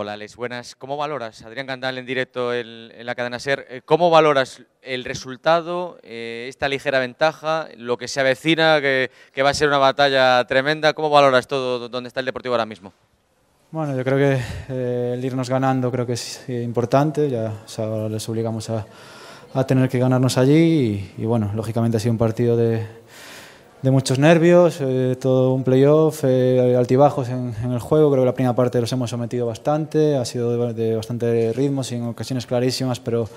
Hola, les Buenas. ¿Cómo valoras, Adrián Candal en directo en, la cadena SER, eh, cómo valoras el resultado, eh, esta ligera ventaja, lo que se avecina, que, va a ser una batalla tremenda? ¿Cómo valoras todo donde está el Deportivo ahora mismo? Bueno, yo creo que eh, el irnos ganando creo que es importante, ya les obligamos a, tener que ganarnos allí y, bueno, lógicamente ha sido un partido de, de muchos nervios, eh, todo un playoff, eh, altibajos en, el juego. Creo que la primera parte los hemos sometido bastante, ha sido de, bastante ritmo, sin ocasiones clarísimas, pero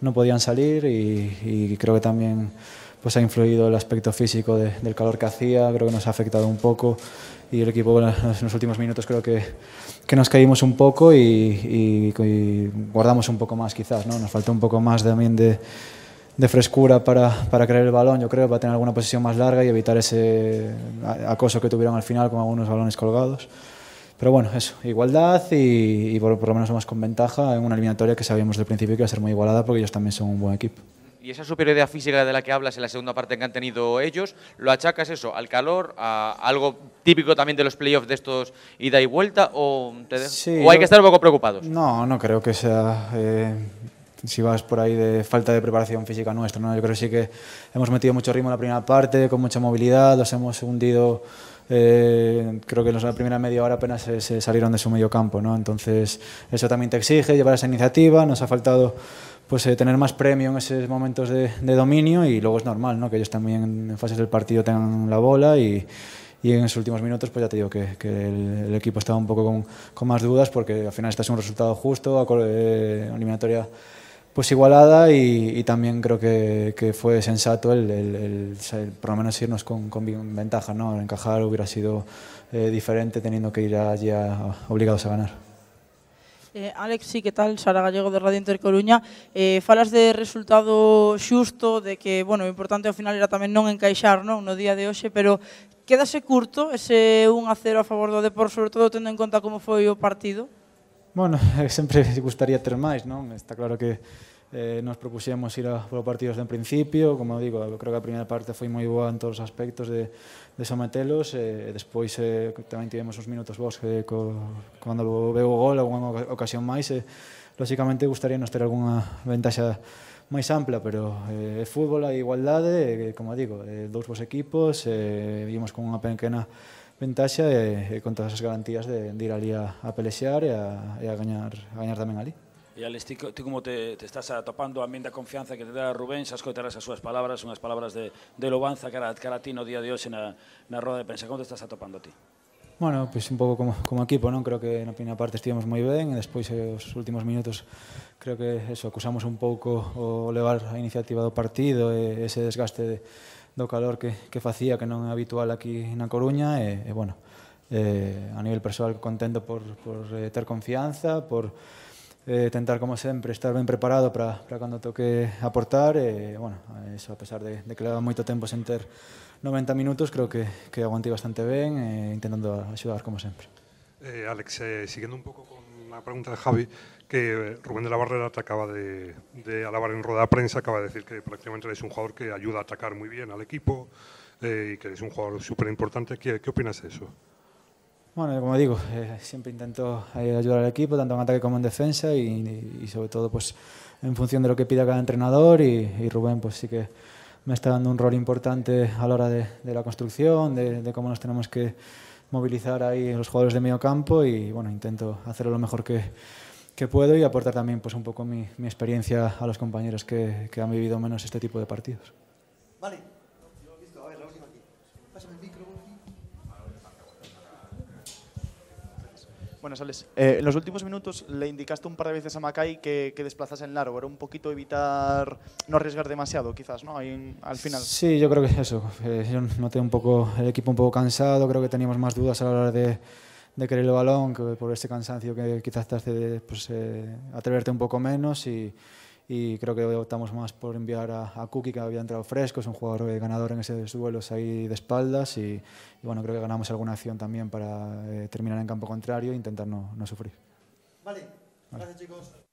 no podían salir y, creo que también pues ha influido el aspecto físico del calor que hacía, creo que nos ha afectado un poco y el equipo en los últimos minutos creo que, que nos caímos un poco y, guardamos un poco más quizás, ¿no? nos faltó un poco más también de de frescura para, para crear el balón, yo creo, para tener alguna posición más larga y evitar ese acoso que tuvieron al final con algunos balones colgados. Pero bueno, eso, igualdad y, por, lo menos vamos con ventaja en una eliminatoria que sabíamos del principio que iba a ser muy igualada porque ellos también son un buen equipo. Y esa superioridad física de la que hablas en la segunda parte que han tenido ellos, ¿lo achacas eso al calor, a algo típico también de los playoffs de estos ida y vuelta o, ¿o hay que estar un poco preocupados? No, no creo que sea... Eh, si vas por ahí de falta de preparación física nuestra. ¿no? Yo creo que sí que hemos metido mucho ritmo en la primera parte, con mucha movilidad, los hemos hundido. Eh, creo que en la primera media hora apenas se, salieron de su medio campo. ¿no? Entonces, eso también te exige llevar esa iniciativa. Nos ha faltado pues, eh, tener más premio en esos momentos de, dominio y luego es normal ¿no? que ellos también en fases del partido tengan la bola y, y en esos últimos minutos pues ya te digo que, el, equipo estaba un poco con, con, más dudas porque al final este es un resultado justo, eh, eliminatoria pues igualada y, y también creo que, que fue sensato el, el, el, por lo menos irnos con, con ventaja, ¿no? Encajar hubiera sido eh, diferente teniendo que ir allí a, a, obligados a ganar. Eh, Alex, sí, ¿qué tal? Sara Gallego de Radio Inter Coruña. Eh, falas de resultado xusto, de que, bueno, o importante ao final era tamén non encaixar non? no día de hoxe, pero quedase curto ese 1 a 0 a favor do Depor, sobre todo tendo en conta como foi o partido? Bueno, sempre gustaría ter máis, non? Está claro que eh, nos propuxemos ir a, polo partido desde en principio, como digo, eu creo que a primeira parte foi moi boa en todos os aspectos de, de sometelos, e eh, despois eh, tamén tivemos uns minutos vos que co, cando veo o gol, alguna ocasión máis, eh, lóxicamente gustaría nos ter alguna ventaxa máis ampla, pero eh, fútbol, a igualdade, eh, como digo, eh, dous vos equipos, eh, vimos con unha pequena ventaxa e, e con todas as garantías de, de ir ali a, a pelexear e a, e a, gañar, a gañar tamén ali. E Alex, ti, ti como te, te estás atopando a min da confianza que te dá Rubén, xa escoitarás as súas palabras, unhas palabras de, de Lobanza cara, cara a ti no día de hoxe na, na roda de pensa. Como te estás atopando ti? Bueno, pois pues un pouco como, como equipo, non? Creo que na primeira parte estivemos moi ben e despois eh, os últimos minutos creo que eso, acusamos un pouco o levar a iniciativa do partido e ese desgaste de, do calor que, que facía, que non é habitual aquí na Coruña, e, e bueno, eh, a nivel personal contento por, por eh, ter confianza, por eh, tentar, como sempre, estar ben preparado para, para cando toque aportar, e, bueno, eso, a pesar de, de que leva moito tempo sen ter 90 minutos, creo que, que aguantei bastante ben, eh, intentando axudar, como sempre. Eh, Alex, eh, siguiendo un poco con la pregunta de Javi, que eh, Rubén de la Barrera te acaba de, alabar en rueda de prensa, acaba de decir que prácticamente es un jugador que ayuda a atacar muy bien al equipo y que es un jugador súper importante. ¿Qué, opinas de eso? Bueno, como digo, siempre intento ayudar al equipo, tanto en ataque como en defensa y, sobre todo pues en función de lo que pida cada entrenador y, Rubén pues sí que me está dando un rol importante a la hora de, la construcción, de, cómo nos tenemos que, movilizar ahí los jugadores de medio campo y bueno, intento hacerlo lo mejor que, puedo y aportar también pues, un poco mi, experiencia a los compañeros que, que, han vivido menos este tipo de partidos. Eh, en los últimos minutos le indicaste un par de veces a Macay que, que desplazase en largo. Era un poquito evitar, no arriesgar demasiado, quizás, ¿no? al final. Sí, yo creo que eso. Eh, yo noté un poco el equipo un poco cansado. Creo que teníamos más dudas a la hora de, querer el balón que por este cansancio que quizás te hace pues, eh, atreverte un poco menos y y creo que optamos más por enviar a, Kuki, Cookie, que había entrado fresco, es un jugador eh, ganador en esos duelos ahí de espaldas y, bueno, creo que ganamos alguna acción también para eh, terminar en campo contrario e intentar no, sufrir. vale. gracias chicos.